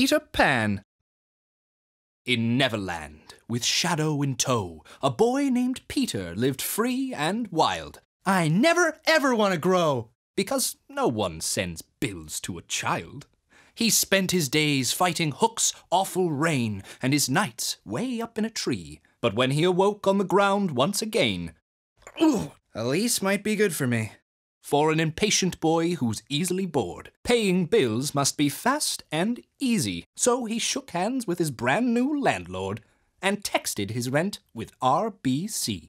Peter Pan. In Neverland, with Shadow in tow, a boy named Peter lived free and wild. I never ever want to grow! Because no one sends bills to a child. He spent his days fighting Hook's awful rain and his nights way up in a tree. But when he awoke on the ground once again, Ooh, lease might be good for me for an impatient boy who's easily bored. Paying bills must be fast and easy, so he shook hands with his brand new landlord and texted his rent with RBC.